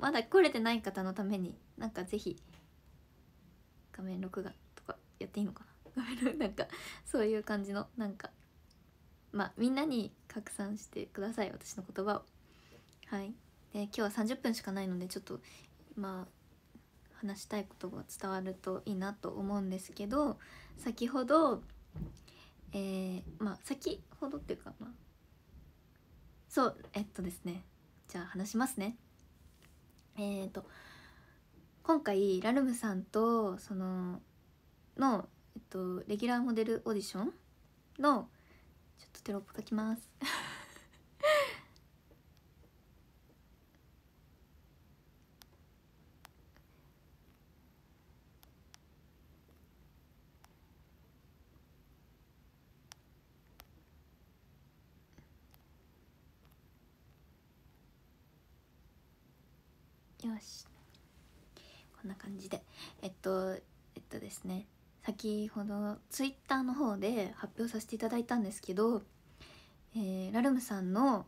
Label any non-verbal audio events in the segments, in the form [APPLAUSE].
まだ来れてない方のためになんかぜひ画面録画とかやっていいのかな [LAUGHS] 画面なんかそういう感じのなんかまあみんなに拡散してください私の言葉をはいで今日は30分しかないのでちょっとまあ話したいことが伝わるといいなと思うんですけど先ほどえー、まあ先ほどっていうかまあそうえっとですねじゃあ話しますねえっ、ー、と今回ラルムさんとそのの、えっと、レギュラーモデルオーディションのちょっとテロップ書きますますこんな感じでえっとえっとですね先ほどツイッターの方で発表させていただいたんですけど、えー、ラルムさんの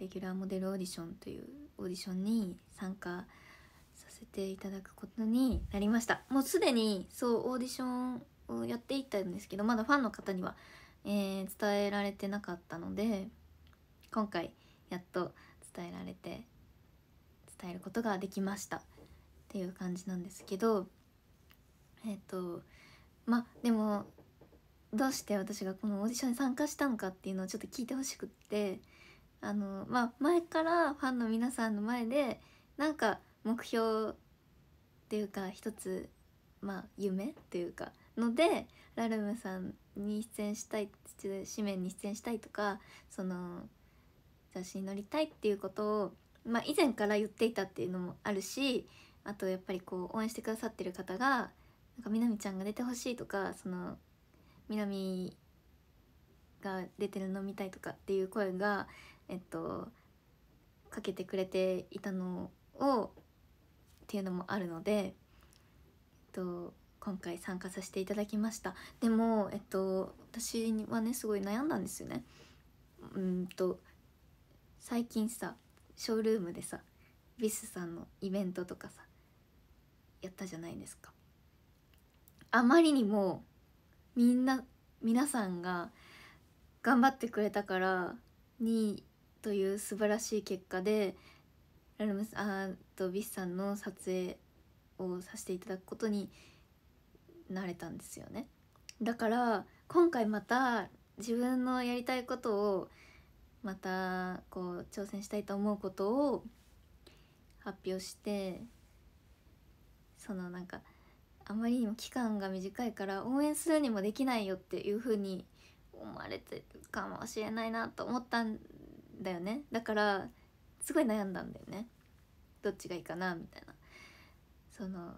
レギュラーモデルオーディションというオーディションに参加させていただくことになりましたもうすでにそうオーディションをやっていったんですけどまだファンの方には、えー、伝えられてなかったので今回やっと伝えられて伝えることができましたっていう感じなんですけどえっ、とまあでもどうして私がこのオーディションに参加したのかっていうのをちょっと聞いてほしくってあのまあ前からファンの皆さんの前でなんか目標っていうか一つまあ夢っていうかのでラルムさんに出演したい紙面に出演したいとかその雑誌に乗りたいっていうことをまあ、以前から言っていたっていうのもあるしあとやっぱりこう応援してくださってる方が「なんかみなみちゃんが出てほしい」とか「そのみなみが出てるの見たい」とかっていう声が、えっと、かけてくれていたのをっていうのもあるので、えっと、今回参加させていただきましたでも、えっと、私はねすごい悩んだんですよね。うんと最近さショールームでさビスさんのイベントとかさやったじゃないですかあまりにもみんな皆さんが頑張ってくれたから2位という素晴らしい結果でラルムあとビスさんの撮影をさせていただくことになれたんですよねだから今回また自分のやりたいことをまたこう挑戦したいと思うことを発表してそのなんかあまりにも期間が短いから応援するにもできないよっていうふうに思われてるかもしれないなと思ったんだよねだからすごい悩んだんだよねどっちがいいかなみたいなその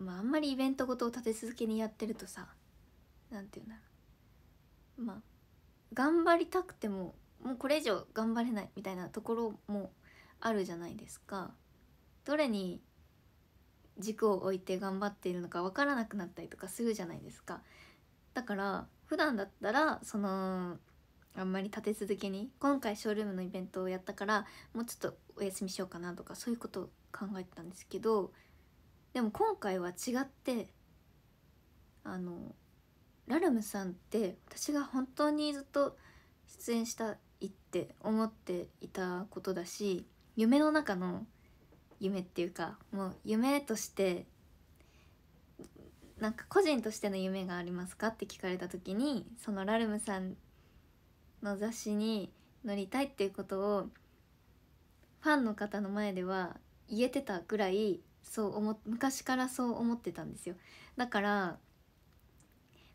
まああんまりイベントごとを立て続けにやってるとさ何て言うんだろうまあ頑張りたくてももうこれ以上頑張れないみたいなところもあるじゃないですか。どれに軸を置いて頑張っているのか分からなくなったりとかするじゃないですか。だから普段だったらそのあんまり立て続けに今回ショールームのイベントをやったからもうちょっとお休みしようかなとかそういうことを考えてたんですけどでも今回は違ってあのラルムさんって私が本当にずっと出演したいって思っていたことだし夢の中の夢っていうかもう夢としてなんか個人としての夢がありますかって聞かれた時にそのラルムさんの雑誌に載りたいっていうことをファンの方の前では言えてたぐらいそう思昔からそう思ってたんですよだから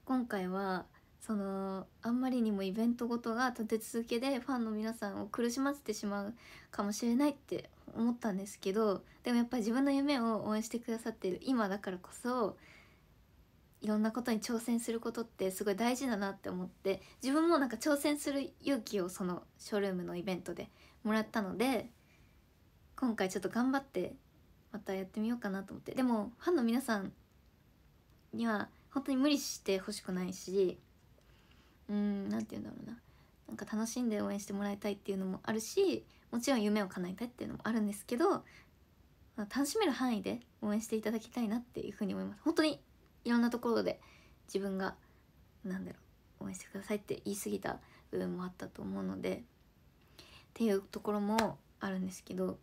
今回はそのあんまりにもイベントごとが立て続けでファンの皆さんを苦しませてしまうかもしれないって思ったんですけどでもやっぱり自分の夢を応援してくださってる今だからこそいろんなことに挑戦することってすごい大事だなって思って自分もなんか挑戦する勇気をそのショールームのイベントでもらったので今回ちょっと頑張ってまたやってみようかなと思ってでもファンの皆さんには本当に無理してほしくないしうん何て言うんだろうななんか楽しんで応援してもらいたいっていうのもあるしもちろん夢を叶えたいっていうのもあるんですけど楽しめる範囲で応援していただきたいなっていうふうに思います本当にいろんなところで自分が何だろう応援してくださいって言い過ぎた部分もあったと思うのでっていうところもあるんですけど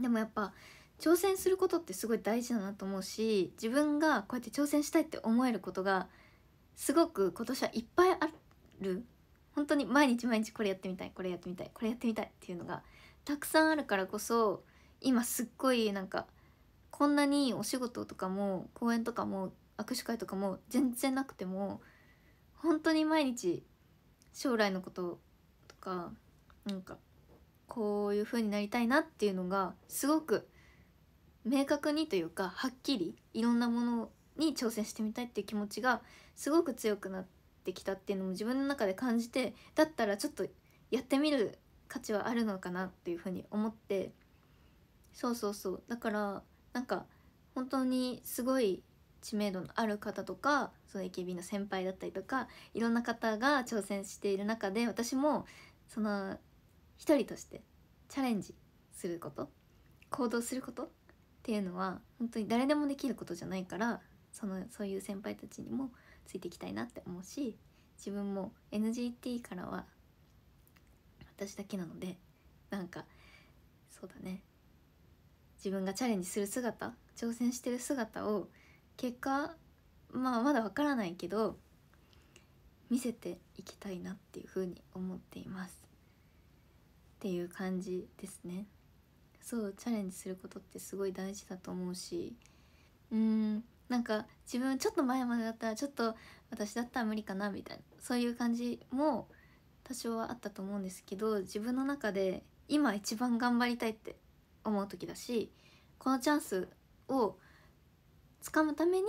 でもやっぱ挑戦することってすごい大事だなと思うし自分がこうやって挑戦したいって思えることがすごく今年はいっぱいある本当に毎日毎日これやってみたいこれやってみたいこれやってみたいっていうのがたくさんあるからこそ今すっごいなんかこんなにお仕事とかも講演とかも握手会とかも全然なくても本当に毎日将来のこととかなんかこういう風になりたいなっていうのがすごく明確にというかはっきりいろんなものに挑戦してみたいっていう気持ちがすごく強くなってきたっていうのも自分の中で感じてだったらちょっとやってみる価値はあるのかなっていうふうに思ってそうそうそうだからなんか本当にすごい知名度のある方とかその AKB の先輩だったりとかいろんな方が挑戦している中で私もその一人としてチャレンジすること行動することっていうのは本当に誰でもできることじゃないからそのそういう先輩たちにもついていきたいなって思うし自分も NGT からは私だけなのでなんかそうだね自分がチャレンジする姿挑戦してる姿を結果まあまだわからないけど見せていきたいなっていうふうに思っていますっていう感じですねそうチャレンジすることってすごい大事だと思うしうーんなんか自分ちょっと前までだったらちょっと私だったら無理かなみたいなそういう感じも多少はあったと思うんですけど自分の中で今一番頑張りたいって思う時だしこのチャンスをつかむために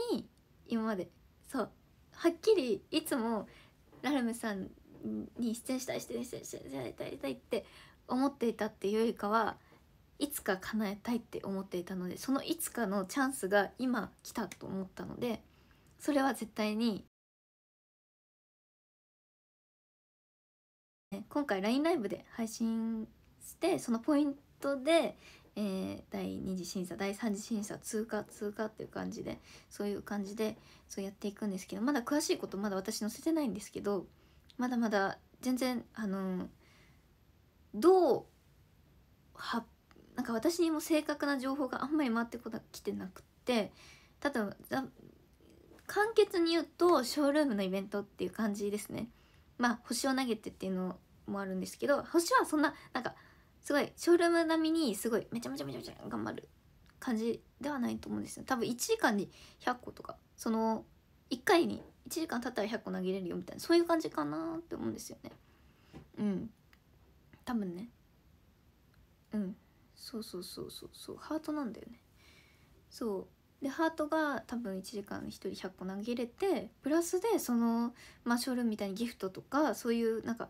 今までそうはっきりいつもラルムさんに出演したい出演したい出演したいって思っていたっていうよりかはいつか叶えたいって思っていたのでそのいつかのチャンスが今来たと思ったのでそれは絶対に今回 LINE ライブで配信してそのポイントで、えー、第2次審査第3次審査通過通過っていう感じでそういう感じでそうやっていくんですけどまだ詳しいことまだ私載せてないんですけどまだまだ全然あのどう発なんか私にも正確な情報があんまり回ってこなきてなくってただ簡潔に言うとショールームのイベントっていう感じですねまあ星を投げてっていうのもあるんですけど星はそんななんかすごいショールーム並みにすごいめちゃめちゃめちゃめちゃ頑張る感じではないと思うんですよ多分1時間に100個とかその1回に1時間経ったら100個投げれるよみたいなそういう感じかなって思うんですよねうん多分ねそうそうそうそうそうハートなんだよねそうでハートが多分1時間1人100個投げれてプラスでその、まショールームみたいにギフトとかそういうなんか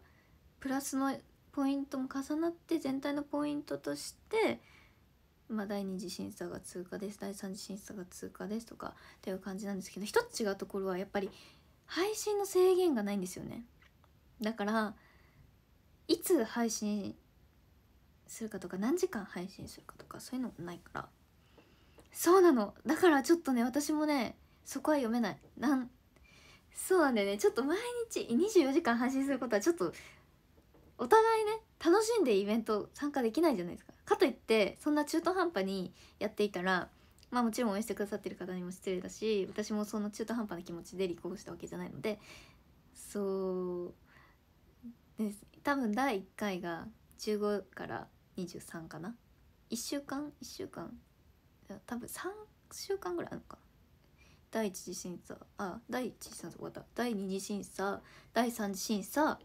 プラスのポイントも重なって全体のポイントとして、まあ、第2次審査が通過です第3次審査が通過ですとかっていう感じなんですけど一つ違うところはやっぱり配信の制限がないんですよねだからいつ配信するかとか何時間配信するかとかそういうのもないからそうなのだからちょっとね私もねそこは読めないなんそうなんだよねちょっと毎日24時間配信することはちょっとお互いね楽しんでイベント参加できないじゃないですかかといってそんな中途半端にやっていたらまあもちろん応援してくださってる方にも失礼だし私もその中途半端な気持ちで立候補したわけじゃないのでそうです多分第1回が15から23かな1週間1週間多分3週間ぐらいあるのか第一次審査あ第一次審査終わった第二次審査第三次審査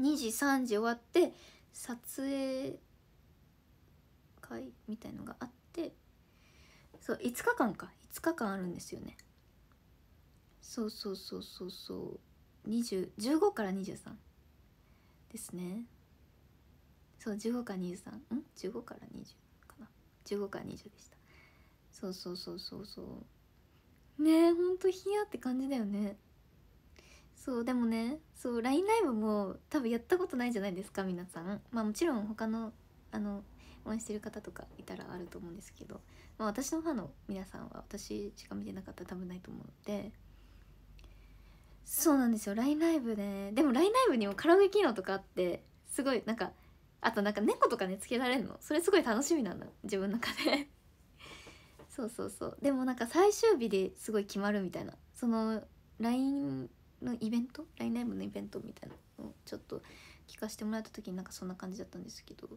2時3時終わって撮影会みたいのがあってそう5日間か5日間あるんですよねそうそうそうそうそう2015から23ですねそう15から23ん15から20かな15から20でしたそうそうそうそうそうねえほんとヒヤって感じだよねそうでもねそう LINE ライブも多分やったことないじゃないですか皆さんまあもちろん他のあの応援してる方とかいたらあると思うんですけど、まあ、私のファンの皆さんは私しか見てなかったら多分ないと思うのでそうなんですよ LINE ライブで、ね、でも LINE ライブにもカラオケ機能とかあってすごいなんかあとなんか猫とかねつけられるのそれすごい楽しみなんだ自分の中で [LAUGHS] そうそうそうでもなんか最終日ですごい決まるみたいなその LINE のイベント LINE ライブのイベントみたいなのをちょっと聞かせてもらった時になんかそんな感じだったんですけど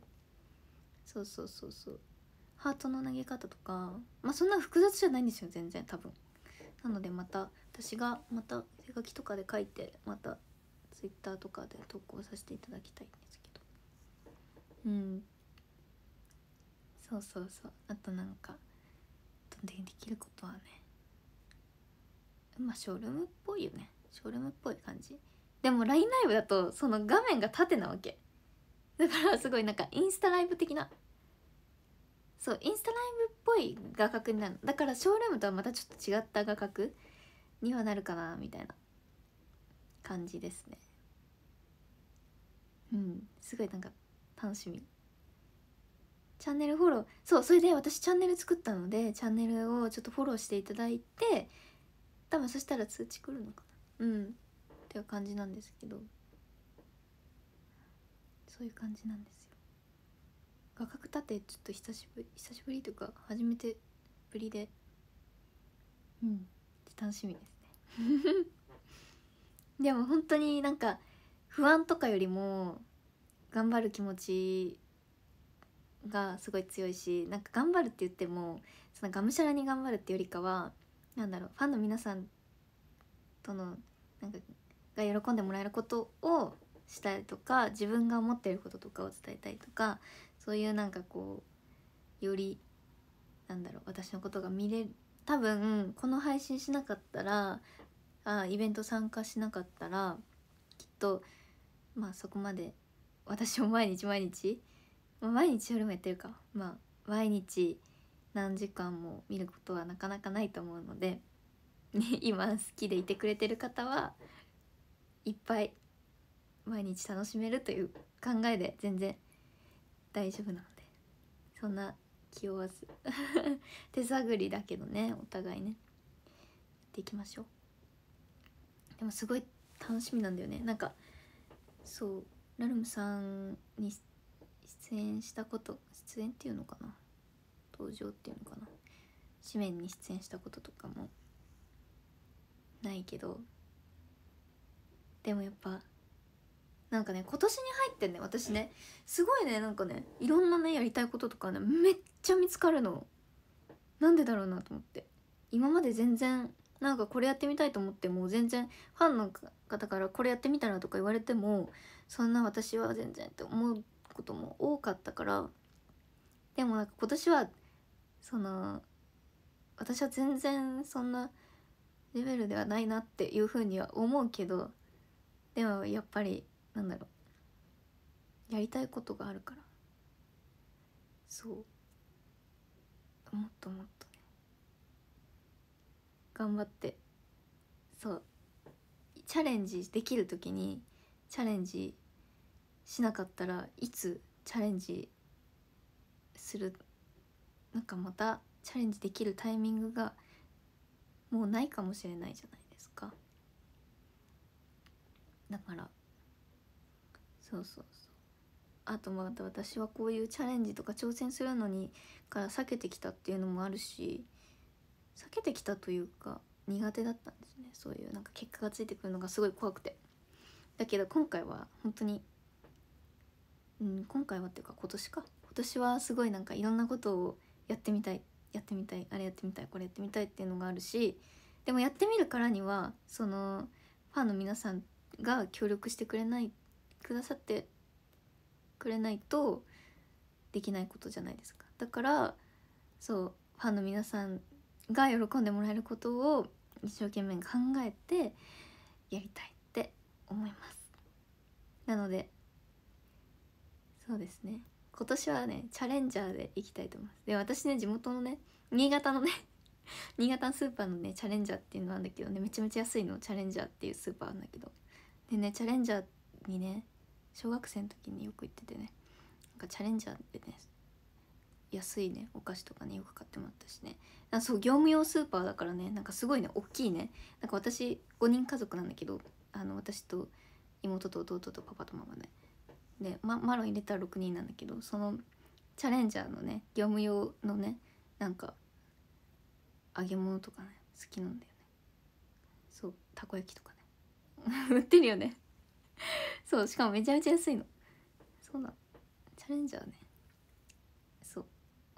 そうそうそうそうハートの投げ方とかまあそんな複雑じゃないんですよ全然多分なのでまた私がまた手書きとかで書いてまた Twitter とかで投稿させていただきたいですうんそうそうそうあとなんかでできることはねまあショールームっぽいよねショールームっぽい感じでも LINE ライブだとその画面が縦なわけだからすごいなんかインスタライブ的なそうインスタライブっぽい画角になるだからショールームとはまたちょっと違った画角にはなるかなみたいな感じですねうんすごいなんか楽しみチャンネルフォローそうそれで私チャンネル作ったのでチャンネルをちょっとフォローしていただいて多分そしたら通知来るのかなうんっていう感じなんですけどそういう感じなんですよ画角立てちょっと久しぶり久しぶりとか初めてぶりでうん楽しみですね [LAUGHS] でも本当になんか不安とかよりも頑張る気持ちがすごい強いしなんか頑張るって言ってもそのがむしゃらに頑張るってよりかはなんだろうファンの皆さんとのなんかが喜んでもらえることをしたいとか自分が思っていることとかを伝えたいとかそういうなんかこうよりなんだろう私のことが見れる多分この配信しなかったらあイベント参加しなかったらきっとまあそこまで私も毎日毎日、まあ、毎日よもやってるかまあ毎日何時間も見ることはなかなかないと思うので、ね、[LAUGHS] 今好きでいてくれてる方はいっぱい毎日楽しめるという考えで全然大丈夫なのでそんな気負わず [LAUGHS] 手探りだけどねお互いねやっていきましょうでもすごい楽しみなんだよねなんかそうラルムさんに出演したこと出演っていうのかな登場っていうのかな紙面に出演したこととかもないけどでもやっぱなんかね今年に入ってね私ねすごいねなんかねいろんなねやりたいこととかねめっちゃ見つかるのなんでだろうなと思って今まで全然なんかこれやってみたいと思っても全然ファンかかだからこれやってみたらとか言われてもそんな私は全然って思うことも多かったからでもなんか今年はその私は全然そんなレベルではないなっていうふうには思うけどでもやっぱりなんだろうやりたいことがあるからそうもっともっとね頑張ってそうチャレンジできる時にチャレンジしなかったらいつチャレンジするなんかまたチャレンジできるタイミングがもうないかもしれないじゃないですかだからそうそうそうあとまた私はこういうチャレンジとか挑戦するのにから避けてきたっていうのもあるし避けてきたというか苦手だったんですねそういうなんか結果がついてくるのがすごい怖くてだけど今回は本当にうん今回はっていうか今年か今年はすごいなんかいろんなことをやってみたいやってみたいあれやってみたいこれやってみたいっていうのがあるしでもやってみるからにはそのファンの皆さんが協力してくれないくださってくれないとできないことじゃないですかだからそうファンの皆さんが喜んでもらえることを一生懸命考えてやりたいって思いますなのでそうですね今年はねチャレンジャーでいきたいと思いますで私ね地元のね新潟のね [LAUGHS] 新潟のスーパーのねチャレンジャーっていうのなんだけどねめちゃめちゃ安いのチャレンジャーっていうスーパーなんだけどでねチャレンジャーにね小学生の時によく行っててねなんかチャレンジャーでね安いねお菓子とかねよく買ってもらったしねあそう業務用スーパーだからねなんかすごいね大きいねなんか私5人家族なんだけどあの私と妹と弟とパパとママねで、ま、マロン入れたら6人なんだけどそのチャレンジャーのね業務用のねなんか揚げ物とかね好きなんだよねそうたこ焼きとかね [LAUGHS] 売ってるよねそうしかもめちゃめちゃ安いのそうなのチャレンジャーね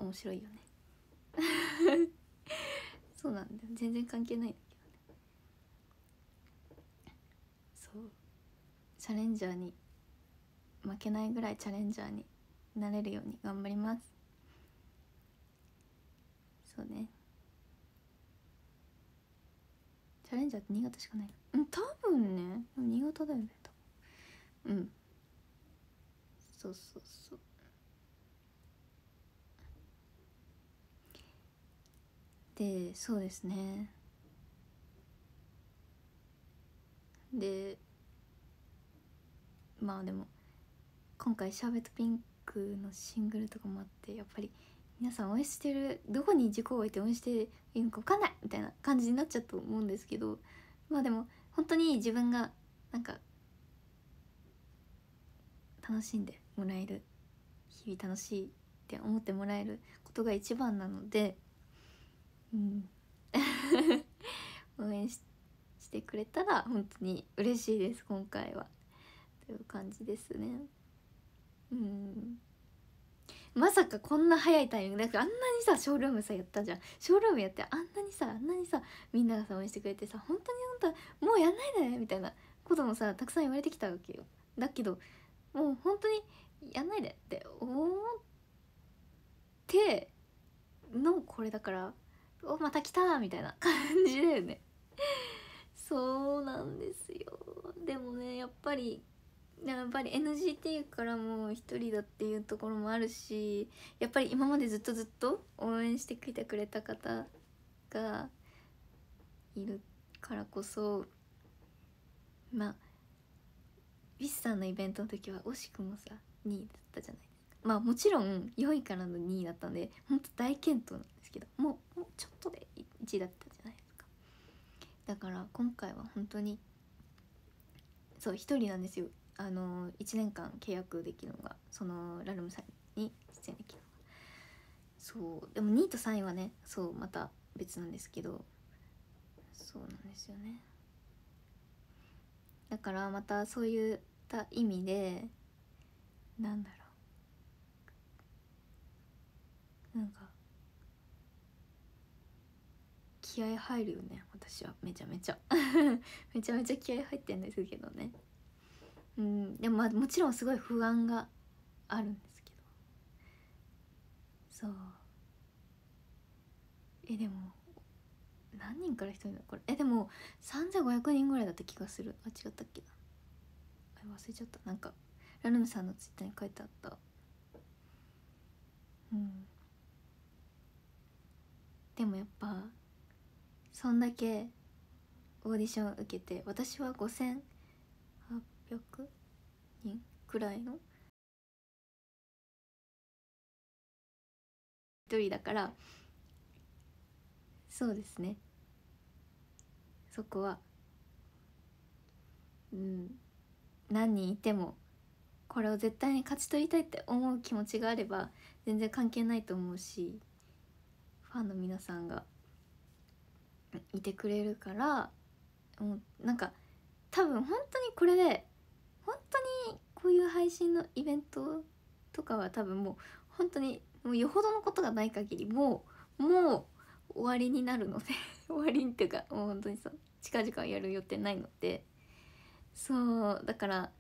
面白いよね [LAUGHS] そうなんだよ全然関係ないんだけどねそうチャレンジャーに負けないぐらいチャレンジャーになれるように頑張りますそうねチャレンジャーって新潟しかないうん多分ね新潟だよねうんそうそうそうでそうですねでまあでも今回シャーベットピンクのシングルとかもあってやっぱり皆さん応援してるどこに軸を置いて応援していいのか分かんないみたいな感じになっちゃうと思うんですけどまあでも本当に自分がなんか楽しんでもらえる日々楽しいって思ってもらえることが一番なのでうん [LAUGHS] 応援してくれたら本当に嬉しいです今回はという感じですねうんまさかこんな早いタイミングだからあんなにさショールームさやったじゃんショールームやってあんなにさあんなにさみんながさ応援してくれてさ本当に本当もうやんないでみたいなこともさたくさん言われてきたわけよだけどもう本当にやんないでって思ってのこれだからおまた来たみたいな感じだよねそうなんですよでもねやっぱりやっぱり NGT からも一人だっていうところもあるしやっぱり今までずっとずっと応援してきてくれた方がいるからこそまあウィスさんのイベントの時は惜しくもさ2位だったじゃないですかまあもちろん4位からの2位だったんでほんと大健闘なんですけどもうもうちょっとで1位だったじゃないですかだから今回は本当にそう1人なんですよあの1年間契約できるのがそのラルムさんに出演できるのがそうでも2位と3位はねそうまた別なんですけどそうなんですよねだからまたそういった意味でなんだろうなんか気合入るよね私はめちゃめちゃ [LAUGHS] めちゃめちゃ気合入ってんですけどねうんでもまあもちろんすごい不安があるんですけどそうえでも何人から1人だこれえでも3500人ぐらいだった気がするあ違ったっけな忘れちゃったなんかラルムさんのツイッターに書いてあったうんでもやっぱそんだけオーディション受けて私は5800人くらいの一人だからそうですねそこはうん何人いてもこれを絶対に勝ち取りたいって思う気持ちがあれば全然関係ないと思うしファンの皆さんがいてくれるからもうなんか多分本当にこれで本当にこういう配信のイベントとかは多分もう本当にもうよほどのことがない限りもうもう終わりになるので [LAUGHS] 終わりっていうかもう本当にさ近々やる予定ないのでそうだから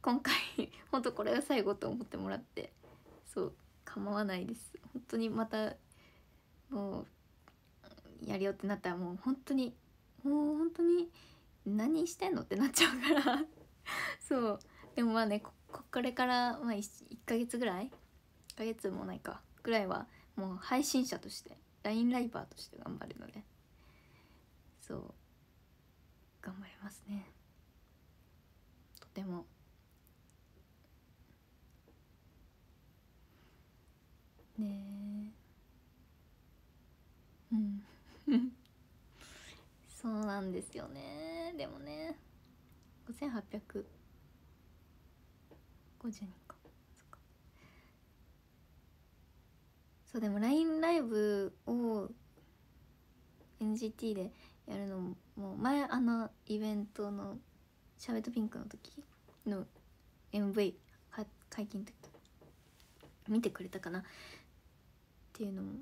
今回 [LAUGHS] 本当これが最後と思ってもらってそう構わないです本当にまたもうやるよってなったらもう本当にもう本当に何してんのってなっちゃうから [LAUGHS] そうでもまあねこれからまあ 1, 1ヶ月ぐらい1ヶ月もないかぐらいはもう配信者として LINE ライバーとして頑張るのでそう頑張りますねとてもねえうん [LAUGHS] そうなんですよねでもね5 8 5人かそうでも LINE ライブを NGT でやるのももう前あのイベントの「シャーベットピンク」の時の MV 解禁の時見てくれたかなっていうのも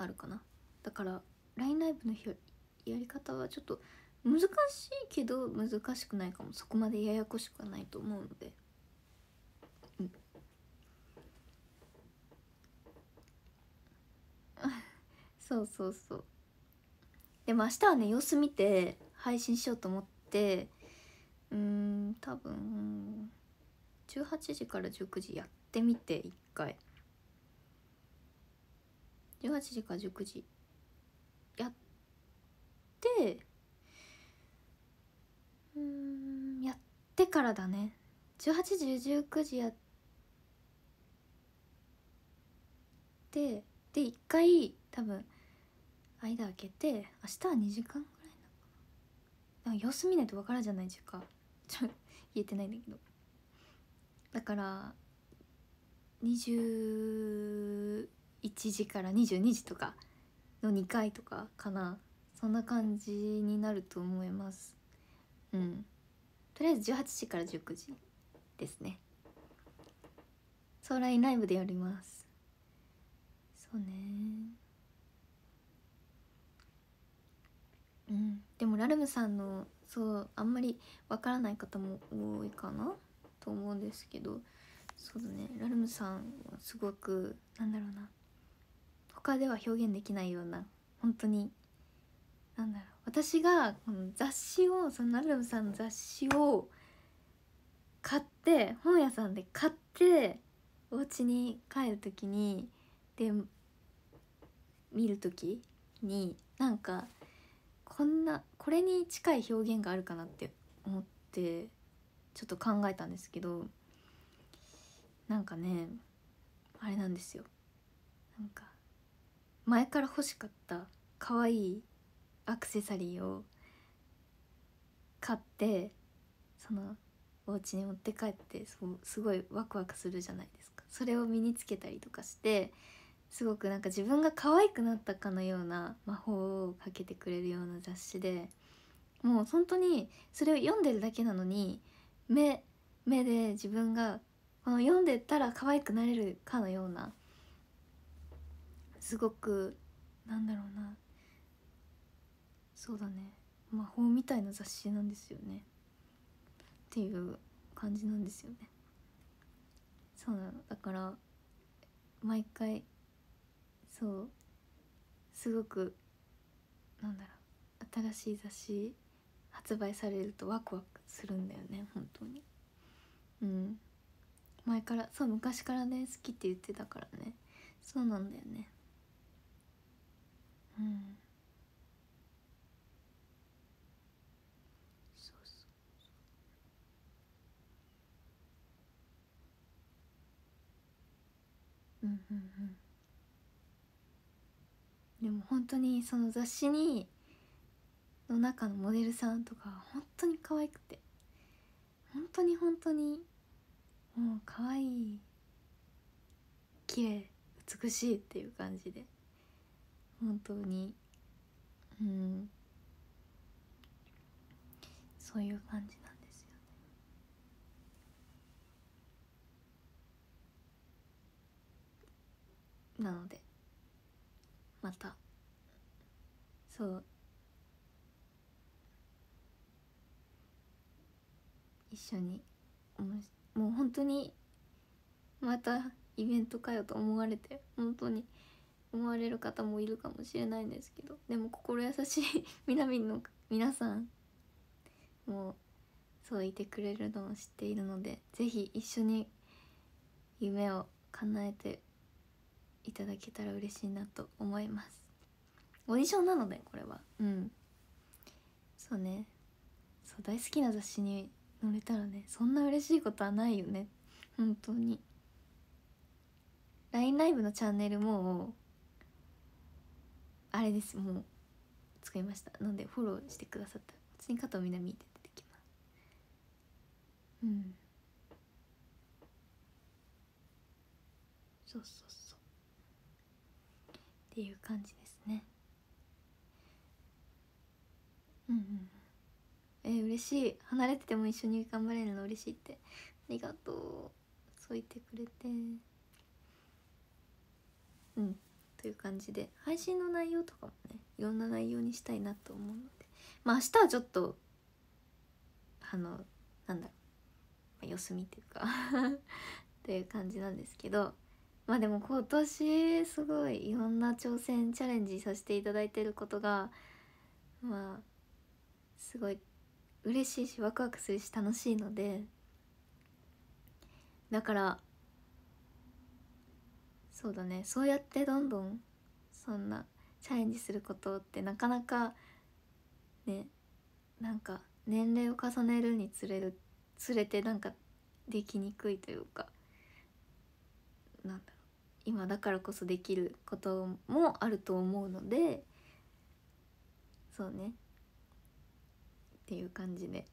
あるかなだから LINE ライブのやり方はちょっと難しいけど難しくないかもそこまでややこしくはないと思うのでうん [LAUGHS] そうそうそうでも明日はね様子見て配信しようと思ってうん多分18時から19時やってみて1回。18時か19時やってうんやってからだね18時19時やってで1回多分間開けて明日は2時間ぐらいなのかな様子見ないと分からんじゃない時間ちょ言えてないんだけどだから20 1時から22時とかの2回とかかなそんな感じになると思いますうんとりあえず18時から19時ですねソーラインライブでやりますそうねうんでもラルムさんのそうあんまりわからない方も多いかなと思うんですけどそうだねラルムさんはすごくなんだろうな他では表現できないような本当に何だろう私がこの雑誌をそのナルムさんの雑誌を買って本屋さんで買ってお家に帰る時にで見る時になんかこんなこれに近い表現があるかなって思ってちょっと考えたんですけどなんかねあれなんですよなんか前から欲しかった可愛いアクセサリーを買ってそのお家に持って帰ってすごいワクワクするじゃないですかそれを身につけたりとかしてすごくなんか自分が可愛くなったかのような魔法をかけてくれるような雑誌でもう本当にそれを読んでるだけなのに目目で自分がこの読んでたら可愛くなれるかのようなすごくなんだろうなそうだね魔法みたいな雑誌なんですよねっていう感じなんですよねそうなのだから毎回そうすごくなんだろう新しい雑誌発売されるとワクワクするんだよね本当にうん前からそう昔からね好きって言ってたからねそうなんだよねうん、そうそううんうんうんでも本当にその雑誌にの中のモデルさんとか本当に可愛くて本当に本当にもう可愛い綺麗美しいっていう感じで本当にうんそういう感じなんですよね。なのでまたそう一緒にもう本当にまたイベントかよと思われて本当に思われる方もいるかもしれないんですけどでも心優しいみなみんの皆さんもうそういてくれるのを知っているので是非一緒に夢を叶えていただけたら嬉しいなと思いますオーディションなのでこれはうんそうねそう大好きな雑誌に載れたらねそんな嬉しいことはないよね本当に LINE ライブのチャンネルもあれですもう使いましたなんでフォローしてくださった普通に加藤みなみって出てきますうんそうそうそうっていう感じですねうんうんえー、嬉しい離れてても一緒に頑張れるの嬉しいってありがとうそう言ってくれてうんていう感じで配信の内容とかもねいろんな内容にしたいなと思うのでまあ明日はちょっとあのなんだろう、まあ、様子見っていうかって [LAUGHS] いう感じなんですけどまあでも今年すごいいろんな挑戦チャレンジさせていただいてることがまあすごい嬉しいしワクワクするし楽しいのでだからそうだねそうやってどんどんそんなチャレンジすることってなかなかねなんか年齢を重ねるにつれるつれてなんかできにくいというかなんだろう今だからこそできることもあると思うのでそうねっていう感じで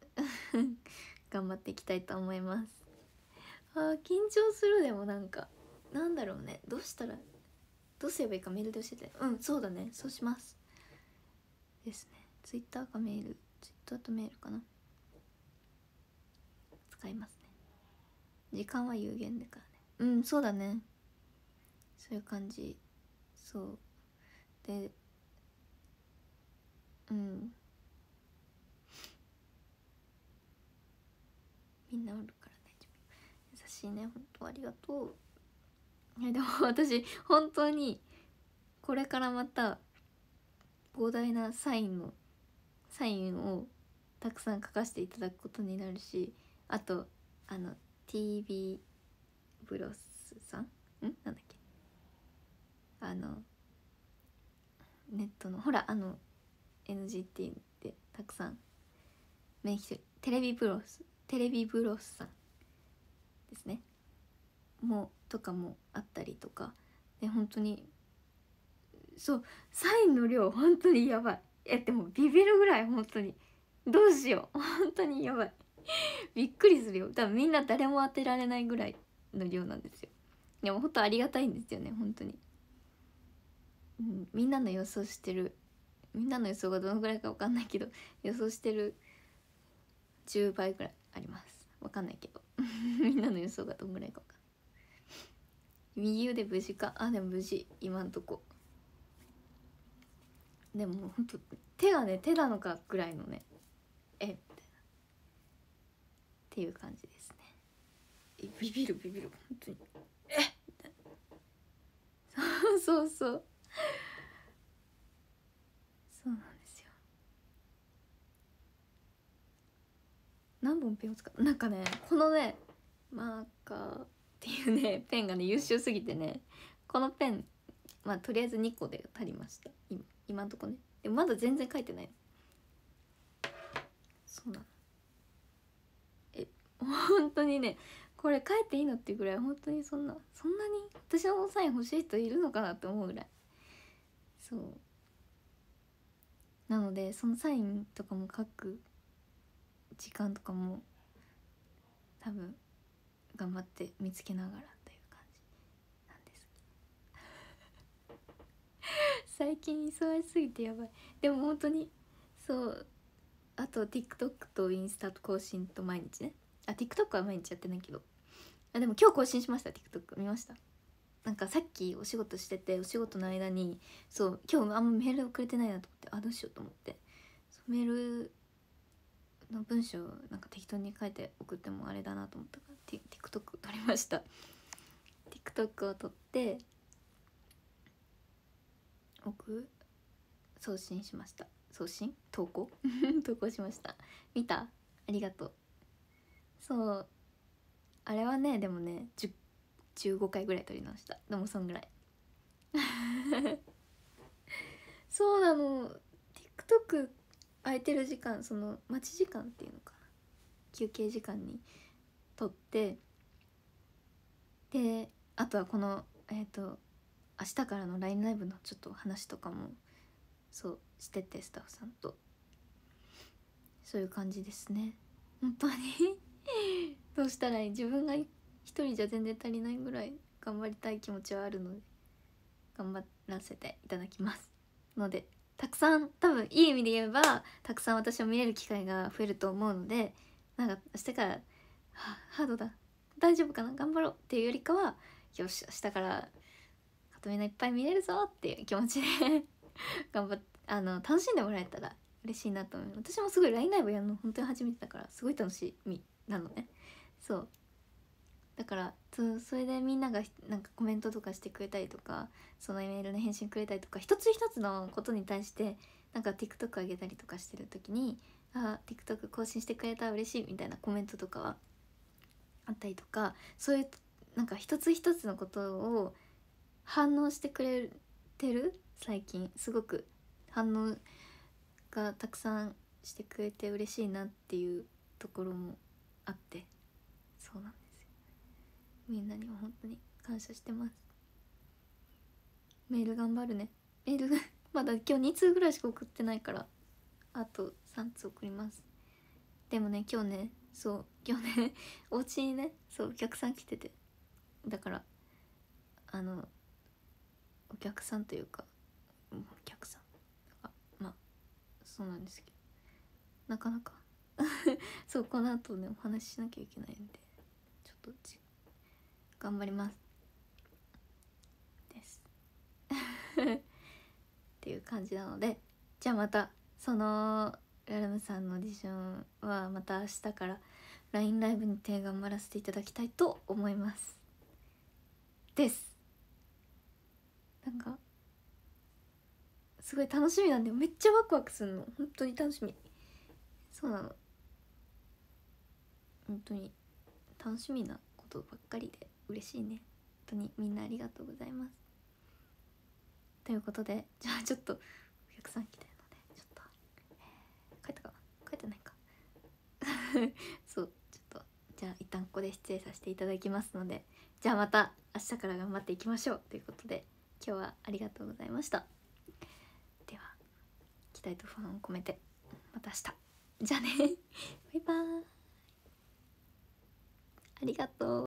[LAUGHS] 頑張っていきたいと思います。あ緊張するでもなんかなんだろうねどうしたらどうすればいいかメールで教えてうんそうだねそうしますですねツイッターかメールツイッターとメールかな使いますね時間は有限だからねうんそうだねそういう感じそうでうんみんなおるしいね本当ありがとうでも私本当にこれからまた膨大なサインのサインをたくさん書かせていただくことになるしあとあの TV ブロスさんんなんだっけあのネットのほらあの NGT でたくさん免疫テレビブロステレビブロスさんですねもとかもあったりとかで本当にそうサインの量本当にやばいえでもビビるぐらい本当にどうしよう本当にやばいびっくりするよ多分みんな誰も当てられないぐらいの量なんですよでも本当ありがたいんですよね本当に、うん、みんなの予想してるみんなの予想がどのぐらいか分かんないけど予想してる10倍ぐらいありますわかんないけど [LAUGHS] みんなの予想がどんぐらいか分かんない右腕無事かあでも無事今んとこでもほんと手がね手なのかぐらいのねえみたいなっていう感じですねビビるビビる本当にえみたいなそうそうそうそうなん何本ペンを使うなんかねこのねマーカーっていうね [LAUGHS] ペンがね優秀すぎてねこのペンまあとりあえず2個で足りました今今んとこねでもまだ全然書いてないそうなのえ本当にねこれ書いていいのっていうぐらい本当にそんなそんなに私のサイン欲しい人いるのかなって思うぐらいそうなのでそのサインとかも書く時間とかも多分頑張って見つけながらという感じなんです最近忙しすぎてやばいでも本当にそうあと TikTok とインスタと更新と毎日ねあ TikTok は毎日やってないけどあでも今日更新しました TikTok 見ましたなんかさっきお仕事しててお仕事の間にそう今日あんまメール送れてないなと思ってあどうしようと思ってメールの文章なんか適当に書いて送ってもあれだなと思ったから TikTok 撮りました TikTok を撮って送送信しました送信投稿 [LAUGHS] 投稿しました見たありがとうそうあれはねでもね15回ぐらい撮り直したでもそんぐらい [LAUGHS] そうなの TikTok って空いてる時間その待ち時間っていうのかな休憩時間にとってであとはこのえっ、ー、と明日からの LINE ライブのちょっと話とかもそうしててスタッフさんとそういう感じですね本当に [LAUGHS] どうしたらいい自分が一人じゃ全然足りないぐらい頑張りたい気持ちはあるので頑張らせていただきますのでたくさん多分いい意味で言えばたくさん私を見れる機会が増えると思うのでなんか明日から、ハードだ大丈夫かな頑張ろうっていうよりかはよし明日からとみんないっぱい見れるぞっていう気持ちで [LAUGHS] 頑張っあの楽しんでもらえたら嬉しいなと思います私もすごい LINE ライブやるの本当に初めてだからすごい楽しみなのねそうだからそそれでみんながなんかコメントとかしてくれたりとかそのメールの返信くれたりとか一つ一つのことに対してなんか TikTok 上げたりとかしてる時に「あ TikTok 更新してくれた嬉しい」みたいなコメントとかはあったりとかそういうなんか一つ一つのことを反応してくれてる最近すごく反応がたくさんしてくれて嬉しいなっていうところもあってそうなんみんなには本当に感謝してますメール頑張るねメール [LAUGHS] まだ今日2通ぐらいしか送ってないからあと3通送りますでもね今日ねそう今日ね [LAUGHS] お家にねそうお客さん来ててだからあのお客さんというかお客さんあまあそうなんですけどなかなか [LAUGHS] そうこの後ねお話ししなきゃいけないんでちょっと違う頑張りますです [LAUGHS] っていう感じなのでじゃあまたそのラルムさんのオーディションはまた明日から LINE ライブにて頑張らせていただきたいと思いますですなんかすごい楽しみなんでめっちゃワクワクするの本当に楽しみそうなの本当に楽しみなことばっかりで嬉しいね本当にみんなありがとうございますということでじゃあちょっとお客さん来てるのでちょっと帰ったか帰ってないか [LAUGHS] そうちょっとじゃあ一旦ここで失礼させていただきますのでじゃあまた明日から頑張っていきましょうということで今日はありがとうございましたでは期待と不安を込めてまた明日じゃあねバイバーイありがとう